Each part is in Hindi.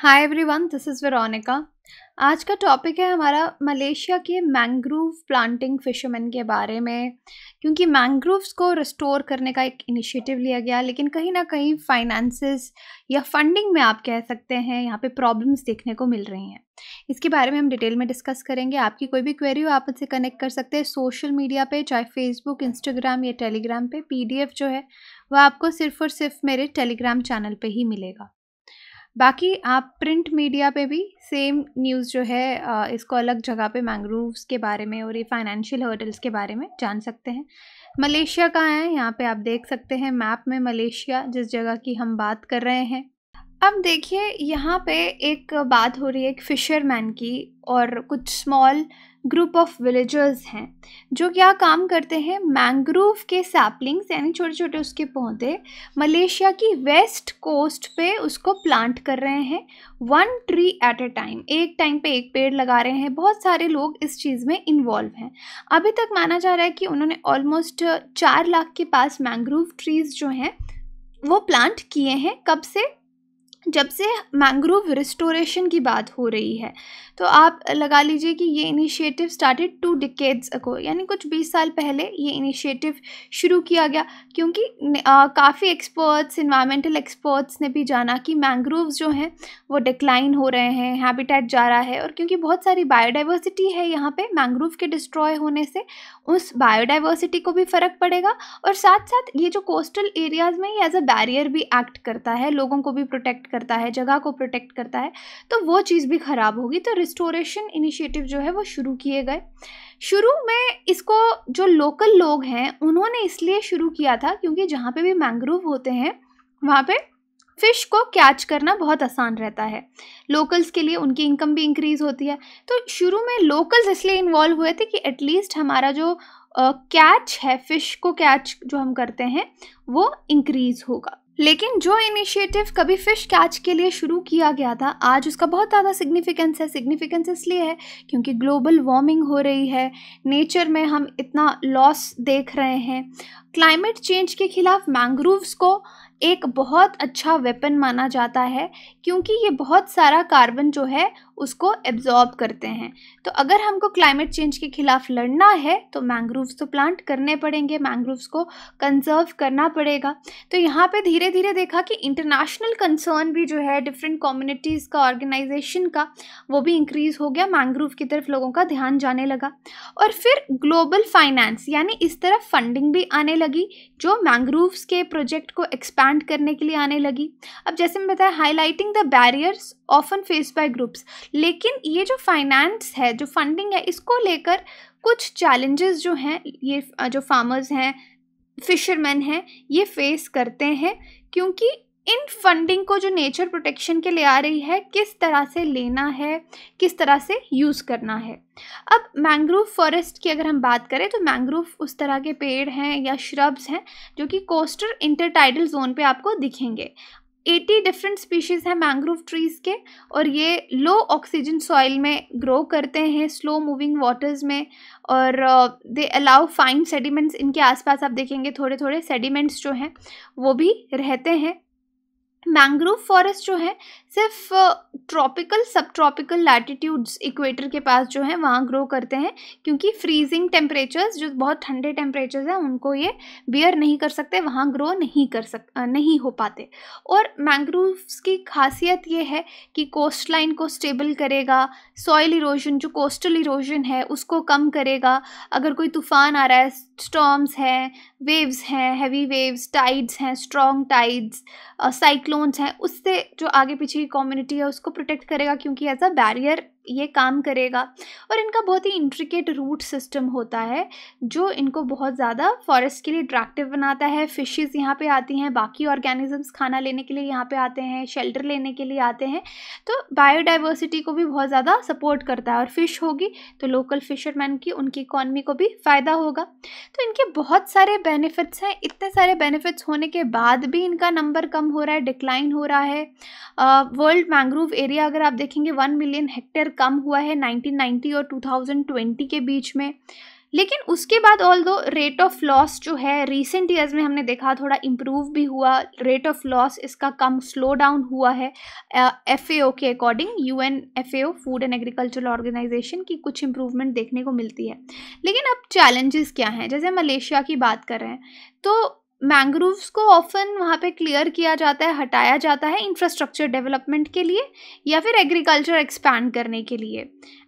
Hi everyone this is Veronica आज का टॉपिक है हमारा मलेशिया के मैंग्रोव प्लांटिंग फिशरमैन के बारे में क्योंकि मैंग्रोव्स को रिस्टोर करने का एक इनिशिएटिव लिया गया लेकिन कहीं ना कहीं फाइनेंसेस या फंडिंग में आप कह सकते हैं यहाँ पे प्रॉब्लम्स देखने को मिल रही हैं इसके बारे में हम डिटेल में डिस्कस करेंगे आपकी कोई भी क्वेरी हो आप उनसे कनेक्ट कर सकते हैं सोशल मीडिया पर चाहे फेसबुक इंस्टाग्राम या टेलीग्राम पर पी जो है वह आपको सिर्फ और सिर्फ मेरे टेलीग्राम चैनल पर ही मिलेगा बाकी आप प्रिंट मीडिया पे भी सेम न्यूज़ जो है इसको अलग जगह पे मैंग्रोव्स के बारे में और ये फाइनेंशियल होटल्स के बारे में जान सकते हैं मलेशिया कहाँ है यहाँ पे आप देख सकते हैं मैप में मलेशिया जिस जगह की हम बात कर रहे हैं अब देखिए यहाँ पे एक बात हो रही है एक फ़िशरमैन की और कुछ स्मॉल ग्रुप ऑफ विलेजर्स हैं जो क्या काम करते हैं मैंग्रोव के सैपलिंग्स यानी छोटे छोटे उसके पौधे मलेशिया की वेस्ट कोस्ट पे उसको प्लांट कर रहे हैं one tree at a time एक टाइम पे एक पेड़ लगा रहे हैं बहुत सारे लोग इस चीज़ में इन्वॉल्व हैं अभी तक माना जा रहा है कि उन्होंने ऑलमोस्ट चार लाख के पास मैंग्रोव ट्रीज़ जो हैं वो प्लांट किए हैं कब से जब से मैंग्रोव रिस्टोरेशन की बात हो रही है तो आप लगा लीजिए कि ये initiative started two decades ago यानी कुछ 20 साल पहले ये इनिशिएटिव शुरू किया गया क्योंकि काफ़ी एक्सपर्ट्स इन्वामेंटल एक्सपर्ट्स ने भी जाना कि मैंग्रोव्स जो हैं वो डिक्लाइन हो रहे हैं हैबिटेट जा रहा है और क्योंकि बहुत सारी बायोडाइवर्सिटी है यहाँ पर मैंग्रोव के डिस्ट्रॉय होने से उस बायोडाइवर्सिटी को भी फ़र्क पड़ेगा और साथ साथ ये जो कोस्टल एरियाज़ में ये एज अ बैरियर भी एक्ट करता है लोगों को भी प्रोटेक्ट करता है जगह को प्रोटेक्ट करता है तो वो चीज़ भी ख़राब होगी तो रिस्टोरेशन इनिशिएटिव जो है वो शुरू किए गए शुरू में इसको जो लोकल लोग हैं उन्होंने इसलिए शुरू किया था क्योंकि जहाँ पे भी मैंग्रोव होते हैं वहाँ पे फ़िश को कैच करना बहुत आसान रहता है लोकल्स के लिए उनकी इनकम भी इंक्रीज़ होती है तो शुरू में लोकल्स इसलिए इन्वॉल्व हुए थे कि एटलीस्ट हमारा जो कैच uh, है फ़िश को कैच जो हम करते हैं वो इंक्रीज़ होगा लेकिन जो इनिशिएटिव कभी फ़िश कैच के लिए शुरू किया गया था आज उसका बहुत ज़्यादा सिग्निफिकेंस है सिग्निफिकेंस इसलिए है क्योंकि ग्लोबल वार्मिंग हो रही है नेचर में हम इतना लॉस देख रहे हैं क्लाइमेट चेंज के ख़िलाफ़ मैंग्रोव्स को एक बहुत अच्छा वेपन माना जाता है क्योंकि ये बहुत सारा कार्बन जो है उसको एब्जॉर्ब करते हैं तो अगर हमको क्लाइमेट चेंज के खिलाफ लड़ना है तो मैंग्रोव्स तो प्लांट करने पड़ेंगे मैंग्रोव्स को कंजर्व करना पड़ेगा तो यहाँ पे धीरे धीरे देखा कि इंटरनेशनल कंसर्न भी जो है डिफरेंट कम्युनिटीज़ का ऑर्गेनाइजेशन का वो भी इंक्रीज़ हो गया मैंग्रोव की तरफ लोगों का ध्यान जाने लगा और फिर ग्लोबल फाइनेंस यानी इस तरफ फंडिंग भी आने लगी जो मैंग्रोव्स के प्रोजेक्ट को एक्सपैंड करने के लिए आने लगी अब जैसे मैं बताया highlighting the barriers often face by groups लेकिन ये जो फाइनेंस है जो फंडिंग है इसको लेकर कुछ चैलेंजेस जो हैं ये जो फार्मर्स हैं फिशरमैन हैं ये फेस करते हैं क्योंकि इन फंडिंग को जो नेचर प्रोटेक्शन के लिए आ रही है किस तरह से लेना है किस तरह से यूज़ करना है अब मैंग्रोव फॉरेस्ट की अगर हम बात करें तो मैंग्रोव उस तरह के पेड़ हैं या श्रब्स हैं जो कि कोस्टर इंटरटाइडल जोन पे आपको दिखेंगे 80 डिफरेंट स्पीशीज़ हैं मैंग्रोव ट्रीज़ के और ये लो ऑक्सीजन सॉइल में ग्रो करते हैं स्लो मूविंग वाटर्स में और दे अलाउ फाइन सेडिमेंट्स इनके आसपास आप देखेंगे थोड़े थोड़े सेडिमेंट्स जो हैं वो भी रहते हैं मैंग्रोव फॉरेस्ट जो है सिर्फ ट्रॉपिकल सब ट्रॉपिकल लैटिट्यूड्स इक्वेटर के पास जो है वहाँ ग्रो करते हैं क्योंकि फ्रीजिंग टेम्परेचर्स जो बहुत ठंडे टेम्परेचर्स हैं उनको ये बियर नहीं कर सकते वहाँ ग्रो नहीं कर सक नहीं हो पाते और मैंग्रोव्स की खासियत ये है कि कोस्ट लाइन को स्टेबल करेगा सॉइल इरोजन जो कोस्टल इरोजन है उसको कम करेगा अगर कोई तूफान आ रहा है स्टॉम्स हैं वेव्स हैं हैवी वेव्स टाइड्स हैं स्ट्रॉन्ग टाइड्स साइक्लोन्स हैं उससे जो आगे पीछे कम्युनिटी है उसको प्रोटेक्ट करेगा क्योंकि एज अ बैरियर ये काम करेगा और इनका बहुत ही इंट्रिकेट रूट सिस्टम होता है जो इनको बहुत ज़्यादा फॉरेस्ट के लिए अट्रैक्टिव बनाता है फिशेस यहाँ पे आती हैं बाकी ऑर्गेनिजम्स खाना लेने के लिए यहाँ पे आते हैं शेल्टर लेने के लिए आते हैं तो बायोडाइवर्सिटी को भी बहुत ज़्यादा सपोर्ट करता है और फ़िश होगी तो लोकल फिशरमैन की उनकी इकॉनमी को भी फ़ायदा होगा तो इनके बहुत सारे बेनिफिट्स हैं इतने सारे बेनिफिट्स होने के बाद भी इनका नंबर कम हो रहा है डिक्लाइन हो रहा है वर्ल्ड मैंग्रोव एरिया अगर आप देखेंगे वन मिलियन हेक्टेयर कम हुआ है 1990 और 2020 के बीच में लेकिन उसके बाद ऑल दो रेट ऑफ लॉस जो है रिसेंट ईयर्स में हमने देखा थोड़ा इम्प्रूव भी हुआ रेट ऑफ लॉस इसका कम स्लो डाउन हुआ है एफ uh, के according U N F food and agricultural organization की कुछ इम्प्रूवमेंट देखने को मिलती है लेकिन अब चैलेंजेस क्या हैं जैसे मलेशिया की बात कर रहे हैं तो मैंग्रोव्स को ऑफन वहाँ पे क्लियर किया जाता है हटाया जाता है इंफ्रास्ट्रक्चर डेवलपमेंट के लिए या फिर एग्रीकल्चर एक्सपैंड करने के लिए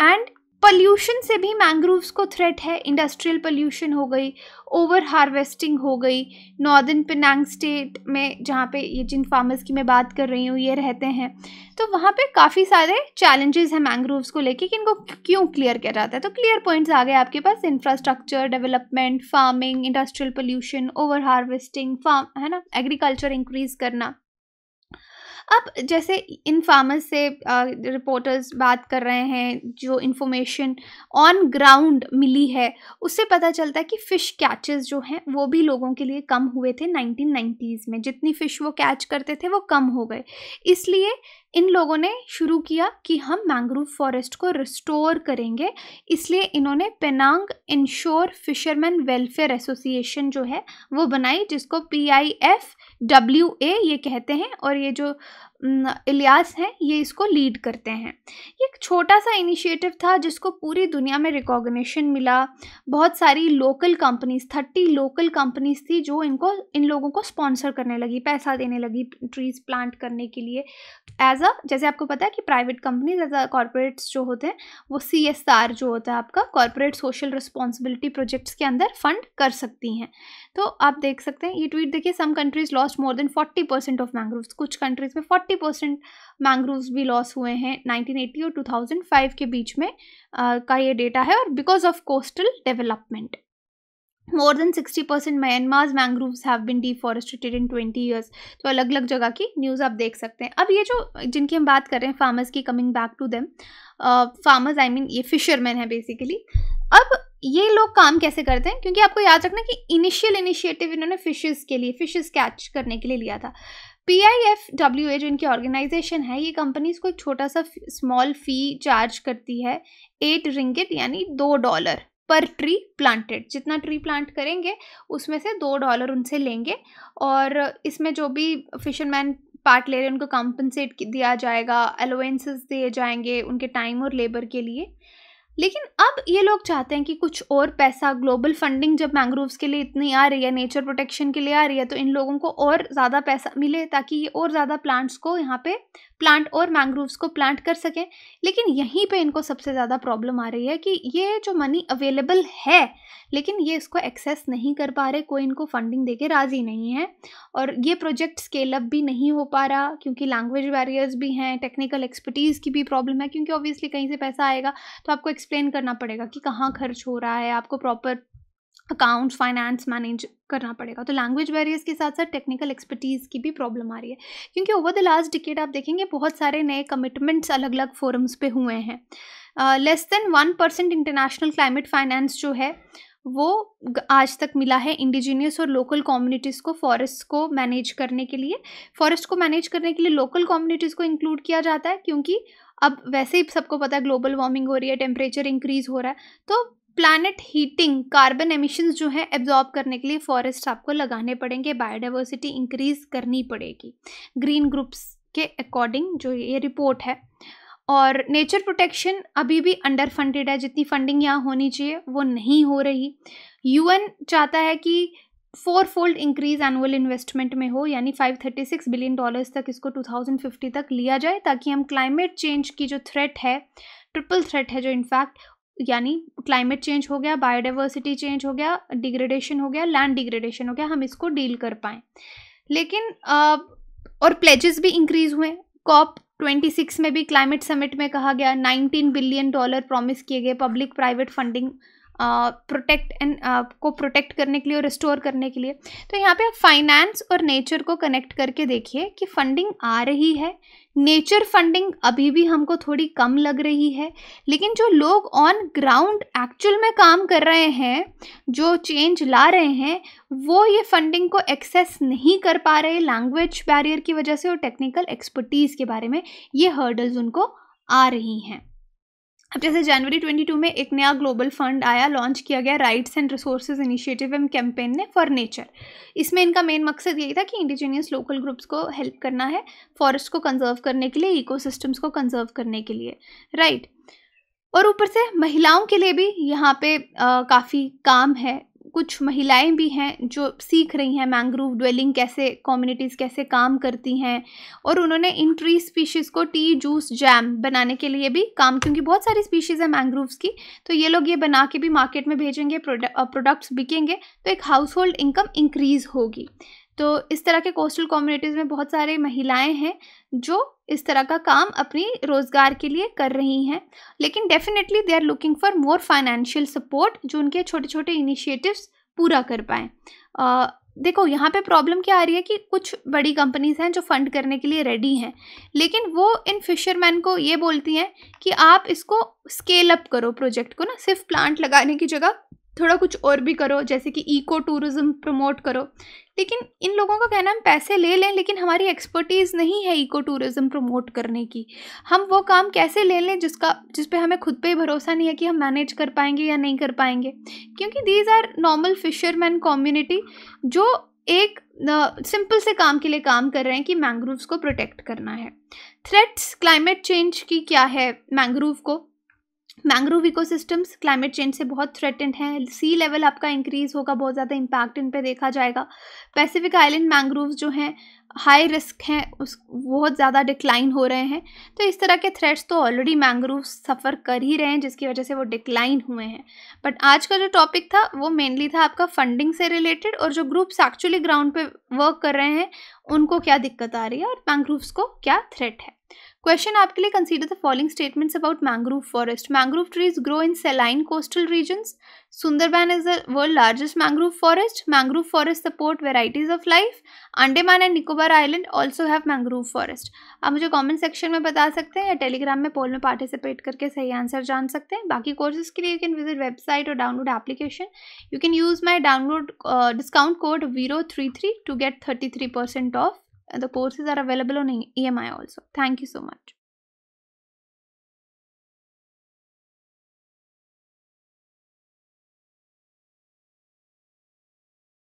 एंड पल्यूशन से भी मैंग्रोव्स को थ्रेट है इंडस्ट्रियल पल्यूशन हो गई ओवर हार्वेस्टिंग हो गई नॉर्दर्न पेनांग स्टेट में जहाँ पे ये जिन फार्मर्स की मैं बात कर रही हूँ ये रहते हैं तो वहाँ पे काफ़ी सारे चैलेंजेस हैं मैंग्रोव्स को लेके कि इनको क्यों क्लियर किया जाता है तो क्लियर पॉइंट्स आ गए आपके पास infrastructure development farming industrial pollution over harvesting farm है ना एग्रीकल्चर इंक्रीज करना अब जैसे इन फार्मर्स से रिपोर्टर्स बात कर रहे हैं जो इन्फॉर्मेशन ऑन ग्राउंड मिली है उससे पता चलता है कि फ़िश कैचेस जो हैं वो भी लोगों के लिए कम हुए थे 1990s में जितनी फ़िश वो कैच करते थे वो कम हो गए इसलिए इन लोगों ने शुरू किया कि हम मैंग्रोव फॉरेस्ट को रिस्टोर करेंगे इसलिए इन्होंने Penang inshore fisherman welfare association जो है वो बनाई जिसको P I F W A ये कहते हैं और ये जो इलियास हैं ये इसको लीड करते हैं ये एक छोटा सा इनिशिएटिव था जिसको पूरी दुनिया में रिकॉग्निशन मिला बहुत सारी local companies thirty local companies थी जो इनको इन लोगों को स्पॉन्सर करने लगी पैसा देने लगी ट्रीज़ प्लांट करने के लिए एज अ जैसे आपको पता है कि private companies as a corporates जो होते हैं वो सी एस आर जो होता है आपका कॉरपोरेट सोशल रिस्पॉन्सिबिलिटी प्रोजेक्ट्स के अंदर फंड कर सकती हैं तो आप देख सकते हैं ये ट्वीट देखिए some countries lost more than forty percent of mangroves कुछ कंट्रीज़ में फोर्टी फोर्टी परसेंट मैंग्रोव भी लॉस हुए हैं 1980 और 2005 के बीच में आ, का ये डेटा है और because of coastal development more than sixty percent Myanmar mangrove have been deforested in twenty years तो अलग अलग जगह की न्यूज़ आप देख सकते हैं अब ये जो जिनकी हम बात कर रहे हैं फार्मर्स की coming back to them farmers I mean ये फिशरमैन है बेसिकली अब ये लोग काम कैसे करते हैं क्योंकि आपको याद रखना कि इनिशियल इनिशिएटिव इन्होंने फिशेस के लिए फिशेस कैच करने के लिए लिया था P I F W A जिनकी ऑर्गेनाइजेशन है ये कंपनीज को एक छोटा सा स्मॉल फी चार्ज करती है एट रिंगिट यानी दो डॉलर पर ट्री प्लांटेड जितना ट्री प्लांट करेंगे उसमें से दो डॉलर उनसे लेंगे और इसमें जो भी फिशरमैन पार्ट ले रहे हैं उनको कंपनसेट दिया जाएगा अलोवेंसेस दिए जाएंगे उनके टाइम और लेबर के लिए लेकिन अब ये लोग चाहते हैं कि कुछ और पैसा ग्लोबल फंडिंग जब मैंग्रोव्स के लिए इतनी आ रही है नेचर प्रोटेक्शन के लिए आ रही है तो इन लोगों को और ज़्यादा पैसा मिले ताकि ये और ज़्यादा प्लांट्स को यहाँ पे प्लांट और मैंग्रोव्स को प्लांट कर सकें लेकिन यहीं पे इनको सबसे ज़्यादा प्रॉब्लम आ रही है कि ये जो मनी अवेलेबल है लेकिन ये इसको एक्सेस नहीं कर पा रहे कोई इनको फंडिंग दे के राज़ी नहीं है और ये प्रोजेक्ट स्केलअप भी नहीं हो पा रहा क्योंकि लैंग्वेज बैरियर्स भी हैं टेक्निकल एक्सपर्टीज़ की भी प्रॉब्लम है क्योंकि ऑब्वियसली कहीं से पैसा आएगा तो आपको एक्सप्लेन करना पड़ेगा कि कहाँ खर्च हो रहा है आपको प्रॉपर अकाउंट्स फाइनेंस मैनेज करना पड़ेगा तो लैंग्वेज बैरियर्स के साथ साथ टेक्निकल एक्सपर्टीज़ की भी प्रॉब्लम आ रही है क्योंकि ओवर द लास्ट डिकेट आप देखेंगे बहुत सारे नए कमिटमेंट्स अलग अलग फोरम्स पे हुए हैं less than one percent international climate finance जो है वो आज तक मिला है इंडिजीनियस और लोकल कम्युनिटीज़ को फॉरेस्ट को मैनेज करने के लिए फॉरेस्ट को मैनेज करने के लिए लोकल कम्युनिटीज़ को इंक्लूड किया जाता है क्योंकि अब वैसे ही सबको पता है ग्लोबल वार्मिंग हो रही है टेम्परेचर इंक्रीज हो रहा है तो प्लानट हीटिंग कार्बन एमिशंस जो है एब्जॉर्ब करने के लिए फॉरेस्ट आपको लगाने पड़ेंगे बायोडाइवर्सिटी इंक्रीज करनी पड़ेगी ग्रीन ग्रुप्स के अकॉर्डिंग जो ये रिपोर्ट है और नेचर प्रोटेक्शन अभी भी अंडर फंडेड है जितनी फंडिंग यहाँ होनी चाहिए वो नहीं हो रही यूएन चाहता है कि fourfold increase annual investment में हो यानी 536 बिलियन डॉलर्स तक इसको 2050 तक लिया जाए ताकि हम क्लाइमेट चेंज की जो थ्रेट है ट्रिपल थ्रेट है जो इनफैक्ट यानी क्लाइमेट चेंज हो गया बायोडाइवर्सिटी चेंज हो गया डिग्रेडेशन हो गया लैंड डिग्रेडेशन हो गया हम इसको डील कर पाएँ लेकिन आ, और प्लेजेस भी इंक्रीज हुए कॉप 26 में भी क्लाइमेट समिट में कहा गया 19 बिलियन डॉलर प्रॉमिस किए गए public private funding protect and को प्रोटेक्ट करने के लिए और रिस्टोर करने के लिए तो यहाँ पे आप फाइनेंस और नेचर को कनेक्ट करके देखिए कि फंडिंग आ रही है नेचर फंडिंग अभी भी हमको थोड़ी कम लग रही है लेकिन जो लोग ऑन ग्राउंड एक्चुअल में काम कर रहे हैं जो चेंज ला रहे हैं वो ये फंडिंग को एक्सेस नहीं कर पा रहे लैंग्वेज बैरियर की वजह से और टेक्निकल एक्सपर्टीज़ के बारे में ये हर्डल्स उनको आ रही हैं अब जैसे जनवरी 22 में एक नया ग्लोबल फंड आया लॉन्च किया गया rights and resources initiative and campaign ने फॉर नेचर इसमें इनका मेन मकसद यही था कि इंडिजीनियस लोकल ग्रुप्स को हेल्प करना है फॉरेस्ट को कंजर्व करने के लिए इकोसिस्टम्स को कंजर्व करने के लिए राइट right. और ऊपर से महिलाओं के लिए भी यहाँ पे काफ़ी काम है कुछ महिलाएं भी हैं जो सीख रही हैं मैंग्रोव ड्वेलिंग कैसे कम्युनिटीज़ कैसे काम करती हैं और उन्होंने इन ट्री स्पीशीज़ को टी जूस जैम बनाने के लिए भी काम क्योंकि बहुत सारी स्पीशीज़ हैं मैंग्रोव्स की तो ये लोग ये बना के भी मार्केट में भेजेंगे प्रोडक्ट्स बिकेंगे तो एक हाउस होल्ड इनकम इंक्रीज़ होगी तो इस तरह के कोस्टल कम्युनिटीज़ में बहुत सारे महिलाएं हैं जो इस तरह का काम अपनी रोज़गार के लिए कर रही हैं लेकिन definitely they are looking for more financial support जो उनके छोटे छोटे इनिशिएटिव्स पूरा कर पाएँ देखो यहाँ पे प्रॉब्लम क्या आ रही है कि कुछ बड़ी कंपनीज हैं जो फंड करने के लिए रेडी हैं लेकिन वो इन फिशरमैन को ये बोलती हैं कि आप इसको स्केल अप करो प्रोजेक्ट को ना सिर्फ प्लांट लगाने की जगह थोड़ा कुछ और भी करो जैसे कि इको टूरिज़्म प्रमोट करो लेकिन इन लोगों का कहना हम पैसे ले लें लेकिन हमारी एक्सपर्टीज़ नहीं है इको टूरिज़्म प्रमोट करने की हम वो काम कैसे ले लें जिसका जिस पे हमें खुद पे ही भरोसा नहीं है कि हम मैनेज कर पाएंगे या नहीं कर पाएंगे क्योंकि these are normal fisherman community जो एक सिंपल से काम के लिए काम कर रहे हैं कि मैंग्रोव्स को प्रोटेक्ट करना है थ्रेट्स क्लाइमेट चेंज की क्या है मैंग्रोव को मैंग्रोव इकोसिस्टम्स क्लाइमेट चेंज से बहुत थ्रेटेंड हैं सी लेवल आपका इंक्रीज होगा बहुत ज़्यादा इम्पैक्ट इन पे देखा जाएगा पैसिफिक आइलैंड मैंग्रोव जो हैं हाई रिस्क हैं उस बहुत ज़्यादा डिक्लाइन हो रहे हैं तो इस तरह के थ्रेट्स तो ऑलरेडी मैंग्रोव सफ़र कर ही रहे हैं जिसकी वजह से वो डिक्लाइन हुए हैं बट आज का जो टॉपिक था वो मेनली था आपका फंडिंग से रिलेटेड और जो ग्रुप्स एक्चुअली ग्राउंड पे वर्क कर रहे हैं उनको क्या दिक्कत आ रही है और मैंग्रोव्स को क्या थ्रेट है क्वेश्चन आपके लिए consider the following statements about mangrove forest mangrove trees grow in saline coastal regions Sundarban is the world largest mangrove forest mangrove forest support varieties of life Andaman and Nicobar island also have mangrove forest आप मुझे कॉमेंट सेक्शन में बता सकते हैं या टेलीग्राम में पोल में पार्टिसिपेट करके सही आंसर जान सकते हैं बाकी कोर्सेज के लिए यू कैन विजिट वेबसाइट और download application you can use my download discount code veero three three to get thirty three percent off the courses are available on EMI also. Thank you so much.